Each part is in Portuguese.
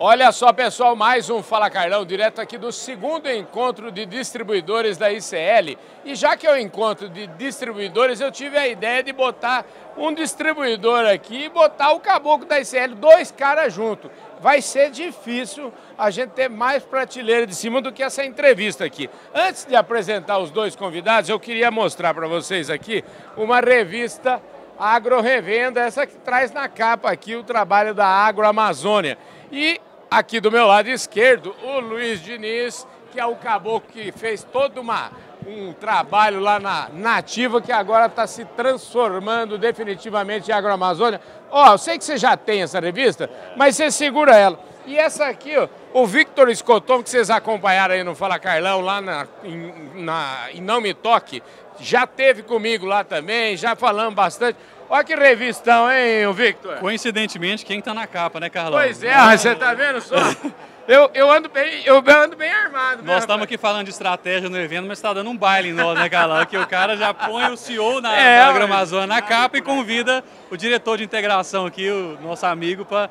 Olha só, pessoal, mais um Fala Carlão, direto aqui do segundo encontro de distribuidores da ICL. E já que é o um encontro de distribuidores, eu tive a ideia de botar um distribuidor aqui e botar o caboclo da ICL, dois caras junto. Vai ser difícil a gente ter mais prateleira de cima do que essa entrevista aqui. Antes de apresentar os dois convidados, eu queria mostrar para vocês aqui uma revista Agro Revenda, essa que traz na capa aqui o trabalho da Agro Amazônia. E aqui do meu lado esquerdo, o Luiz Diniz, que é o caboclo que fez todo uma, um trabalho lá na Nativa, que agora está se transformando definitivamente em Agroamazônia. Ó, oh, eu sei que você já tem essa revista, mas você segura ela. E essa aqui, ó, o Victor Escoton, que vocês acompanharam aí no Fala Carlão, lá na, em, na, em Não Me Toque, já teve comigo lá também, já falamos bastante. Olha que revistão, hein, Victor? Coincidentemente, quem está na capa, né, Carlão? Pois é, ah, você tá vendo só? Eu, eu, ando, bem, eu ando bem armado. Né, nós estamos aqui falando de estratégia no evento, mas está dando um baile em nós, né, Carlão? que o cara já põe o CEO na, é, da na capa e convida o diretor de integração aqui, o nosso amigo, para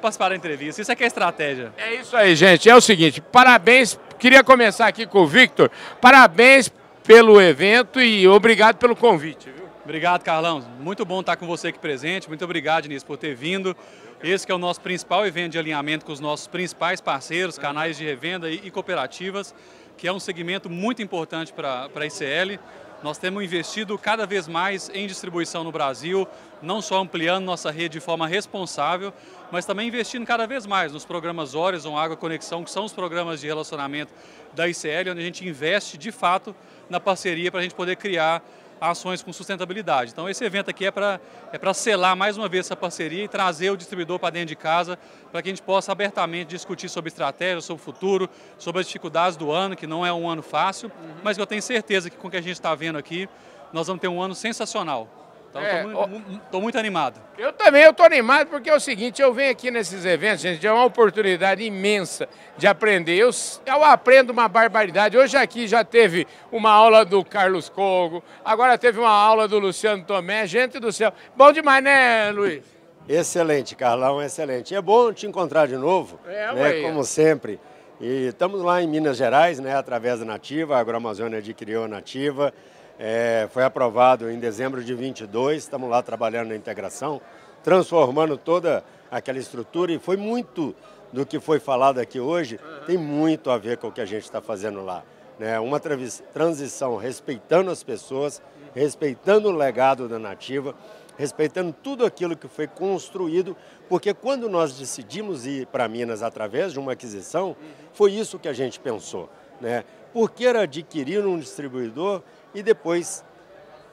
participar da entrevista. Isso é que é estratégia. É isso aí, gente. É o seguinte, parabéns. Queria começar aqui com o Victor. Parabéns pelo evento e obrigado pelo convite. Viu? Obrigado, Carlão. Muito bom estar com você aqui presente. Muito obrigado, Inês, por ter vindo. Esse que é o nosso principal evento de alinhamento com os nossos principais parceiros, canais de revenda e, e cooperativas, que é um segmento muito importante para a ICL. Nós temos investido cada vez mais em distribuição no Brasil, não só ampliando nossa rede de forma responsável, mas também investindo cada vez mais nos programas Horizon Água Conexão, que são os programas de relacionamento da ICL, onde a gente investe de fato na parceria para a gente poder criar ações com sustentabilidade. Então esse evento aqui é para é selar mais uma vez essa parceria e trazer o distribuidor para dentro de casa para que a gente possa abertamente discutir sobre estratégia, sobre o futuro, sobre as dificuldades do ano, que não é um ano fácil, uhum. mas eu tenho certeza que com o que a gente está vendo aqui, nós vamos ter um ano sensacional. Então, é, tô, muito, animado. Eu também, eu tô animado porque é o seguinte, eu venho aqui nesses eventos, gente, é uma oportunidade imensa de aprender. Eu, eu aprendo uma barbaridade. Hoje aqui já teve uma aula do Carlos Cogo, agora teve uma aula do Luciano Tomé, gente do céu. Bom demais, né, Luiz? Excelente, Carlão, excelente. É bom te encontrar de novo, é, né, como sempre. E estamos lá em Minas Gerais, né, através da Nativa, a Agroamazônia adquiriu a Nativa. É, foi aprovado em dezembro de 22, estamos lá trabalhando na integração, transformando toda aquela estrutura e foi muito do que foi falado aqui hoje, tem muito a ver com o que a gente está fazendo lá. Né? Uma transição respeitando as pessoas, respeitando o legado da nativa, respeitando tudo aquilo que foi construído, porque quando nós decidimos ir para Minas através de uma aquisição, foi isso que a gente pensou. Né? Por que adquirir um distribuidor e depois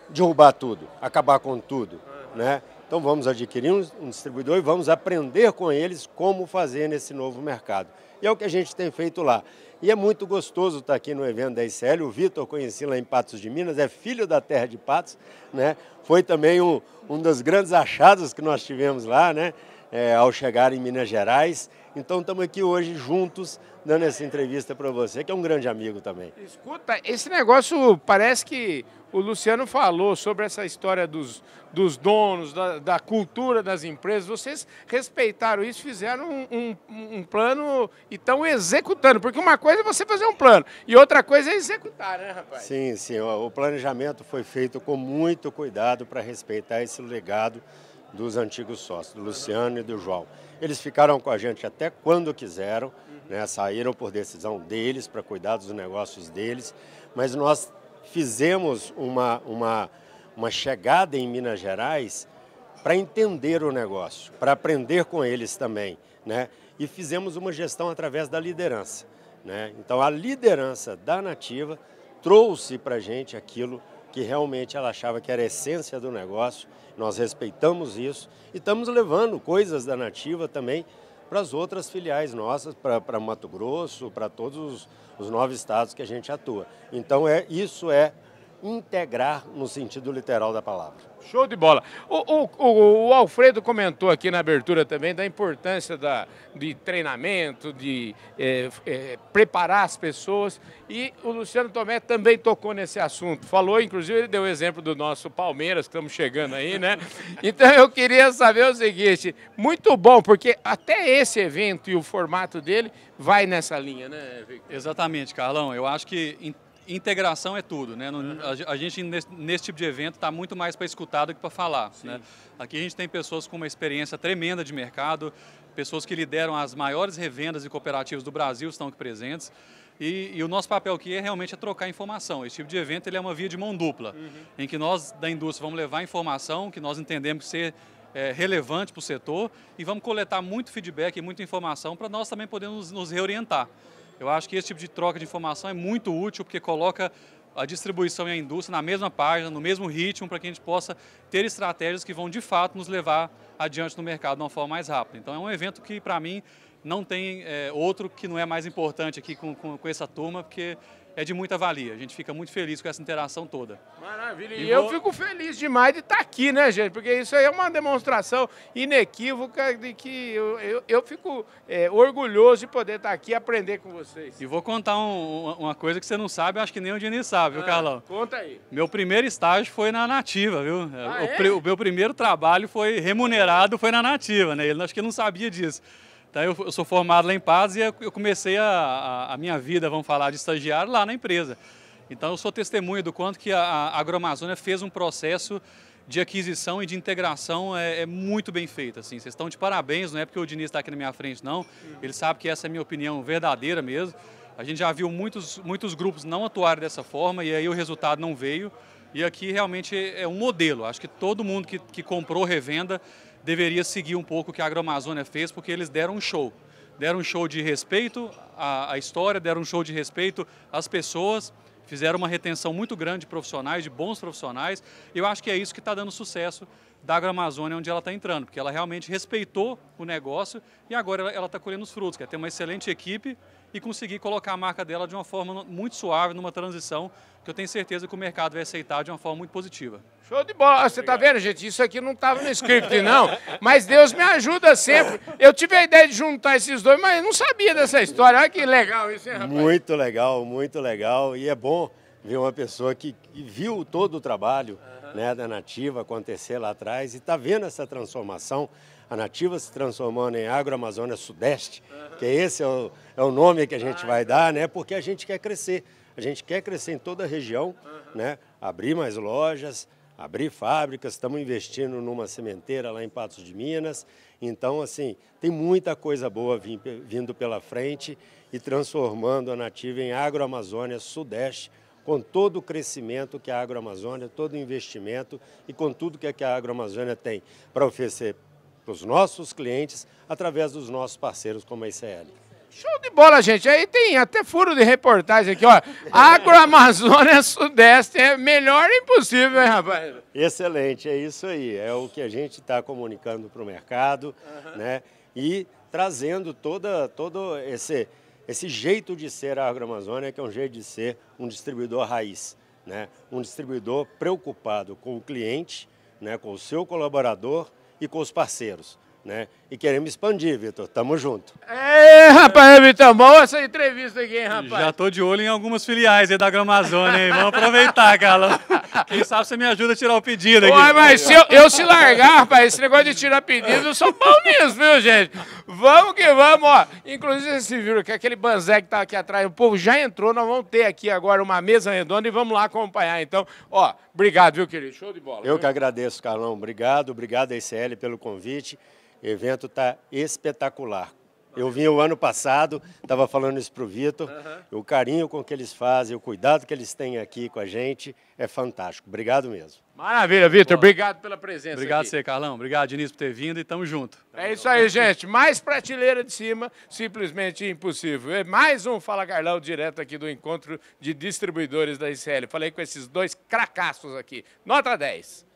derrubar tudo, acabar com tudo, né? Então vamos adquirir um distribuidor e vamos aprender com eles como fazer nesse novo mercado. E é o que a gente tem feito lá. E é muito gostoso estar aqui no evento da ICL. O Vitor conheci lá em Patos de Minas, é filho da terra de Patos, né? Foi também um, um dos grandes achados que nós tivemos lá, né? É, ao chegar em Minas Gerais. Então estamos aqui hoje juntos dando essa entrevista para você, que é um grande amigo também. Escuta, esse negócio parece que o Luciano falou sobre essa história dos, dos donos, da, da cultura das empresas. Vocês respeitaram isso, fizeram um, um, um plano e estão executando. Porque uma coisa é você fazer um plano e outra coisa é executar, né, rapaz? Sim, sim. O planejamento foi feito com muito cuidado para respeitar esse legado dos antigos sócios, do Luciano e do João. Eles ficaram com a gente até quando quiseram, né, saíram por decisão deles para cuidar dos negócios deles, mas nós fizemos uma, uma, uma chegada em Minas Gerais para entender o negócio, para aprender com eles também, né? E fizemos uma gestão através da liderança, né? Então a liderança da Nativa trouxe para a gente aquilo que realmente ela achava que era a essência do negócio. Nós respeitamos isso e estamos levando coisas da Nativa também para as outras filiais nossas, para Mato Grosso, para todos os, os nove estados que a gente atua. Então, é, isso é integrar no sentido literal da palavra. Show de bola. O, o, o, Alfredo comentou aqui na abertura também da importância da, de treinamento, de é, é, preparar as pessoas. E o Luciano Tomé também tocou nesse assunto. Falou, inclusive, ele deu o exemplo do nosso Palmeiras, estamos chegando aí, né? Então eu queria saber o seguinte: muito bom, porque até esse evento e o formato dele vai nessa linha, né, Victor? Exatamente, Carlão. Eu acho que integração é tudo, né? Uhum. A, a, gente nesse, nesse, tipo de evento está muito mais para escutar do que para falar. Né? Aqui a gente tem pessoas com uma experiência tremenda de mercado, pessoas que lideram as maiores revendas e cooperativas do Brasil estão aqui presentes. E, e, o nosso papel aqui é realmente é trocar informação. Esse tipo de evento ele é uma via de mão dupla, uhum. em que nós da indústria vamos levar informação que nós entendemos ser é, relevante para o setor e vamos coletar muito feedback e muita informação para nós também podermos nos reorientar. Eu acho que esse tipo de troca de informação é muito útil porque coloca a distribuição e a indústria na mesma página, no mesmo ritmo, para que a gente possa ter estratégias que vão de fato nos levar adiante no mercado de uma forma mais rápida. Então é um evento que, para mim, não tem é, outro que não é mais importante aqui com, com, com essa turma, porque é de muita valia. A gente fica muito feliz com essa interação toda. Maravilha. E, e eu vou... fico feliz demais de estar tá aqui, né, gente? Porque isso aí é uma demonstração inequívoca de que eu, eu, eu fico é, orgulhoso de poder estar tá aqui e aprender com vocês. E vou contar um, uma coisa que você não sabe, acho que nem o Diniz sabe, viu, ah, Carlão? Conta aí. Meu primeiro estágio foi na Nativa, viu? Ah, o, é? o meu primeiro trabalho foi remunerado, foi na Nativa, né? Ele acho que não sabia disso. Então, eu, eu sou formado lá em Paz e eu comecei a, a, a, minha vida, vamos falar, de estagiário lá na empresa. Então, eu sou testemunha do quanto que a, a Agroamazônia fez um processo de aquisição e de integração é, é, muito bem feita. Assim. Vocês estão de parabéns, não é porque o Diniz está aqui na minha frente, não. Ele sabe que essa é a minha opinião verdadeira mesmo. A gente já viu muitos, muitos grupos não atuarem dessa forma e aí o resultado não veio. E aqui realmente é um modelo. Acho que todo mundo que, que comprou revenda deveria seguir um pouco o que a Agroamazônia fez, porque eles deram um show. Deram um show de respeito à, à história, deram um show de respeito às pessoas, fizeram uma retenção muito grande de profissionais, de bons profissionais. Eu acho que é isso que está dando sucesso da Agroamazônia onde ela está entrando, porque ela realmente respeitou o negócio e agora ela está colhendo os frutos. Quer ter uma excelente equipe e conseguir colocar a marca dela de uma forma muito suave, numa transição que eu tenho certeza que o mercado vai aceitar de uma forma muito positiva. Show de bola. Você está vendo, gente? Isso aqui não estava no script, não. Mas Deus me ajuda sempre. Eu tive a ideia de juntar esses dois, mas eu não sabia dessa história. Olha que legal isso, hein, rapaz? Muito legal, muito legal. E é bom ver uma pessoa que, viu todo o trabalho. Ah né, da Nativa acontecer lá atrás e está vendo essa transformação. A Nativa se transformando em Agroamazônia Sudeste, que esse é o, é o nome que a gente vai dar, né, porque a gente quer crescer. A gente quer crescer em toda a região, né, abrir mais lojas, abrir fábricas, estamos investindo numa sementeira lá em Patos de Minas. Então, assim, tem muita coisa boa vindo pela frente e transformando a Nativa em Agroamazônia Sudeste, com todo o crescimento que a agroamazônia, todo o investimento e com tudo que é a agroamazônia tem para oferecer para os nossos clientes através dos nossos parceiros como a ICL. Show de bola, gente. Aí tem até furo de reportagem aqui, ó. Agroamazônia Sudeste é melhor impossível, hein, rapaz? Excelente, é isso aí. É o que a gente está comunicando para o mercado, uhum. né? E trazendo toda, todo esse esse jeito de ser a Agroamazônia, que é um jeito de ser um distribuidor raiz, né? um distribuidor preocupado com o cliente, né? com o seu colaborador e com os parceiros né? E queremos expandir, Vitor. Tamo junto. É, rapaz, é Vitor, bom essa entrevista aqui, hein, rapaz? Já tô de olho em algumas filiais aí da Gramazônia, hein? Vamos aproveitar, Carlão. Quem sabe você me ajuda a tirar o pedido aqui. Ué, mas se eu, eu, se largar, rapaz, esse negócio de tirar pedido, eu sou pau nisso, viu, gente? Vamos que vamos, ó. Inclusive, vocês viram que aquele banzé que tá aqui atrás, o povo já entrou, nós vamos ter aqui agora uma mesa redonda e vamos lá acompanhar. Então, ó, obrigado, viu, querido? Show de bola. Eu viu? que agradeço, Carlão. Obrigado, obrigado, ICL, pelo convite. O evento está espetacular. Eu vim o ano passado, estava falando isso para o Vitor. Uhum. O carinho com que eles fazem, o cuidado que eles têm aqui com a gente é fantástico. Obrigado mesmo. Maravilha, Vitor. Obrigado pela presença. Obrigado aqui. você, Carlão. Obrigado, Diniz, por ter vindo e tamo junto. É isso aí, gente. Mais prateleira de cima, simplesmente impossível. É mais um Fala Carlão direto aqui do encontro de distribuidores da ICL. Falei com esses dois cracaços aqui. Nota 10.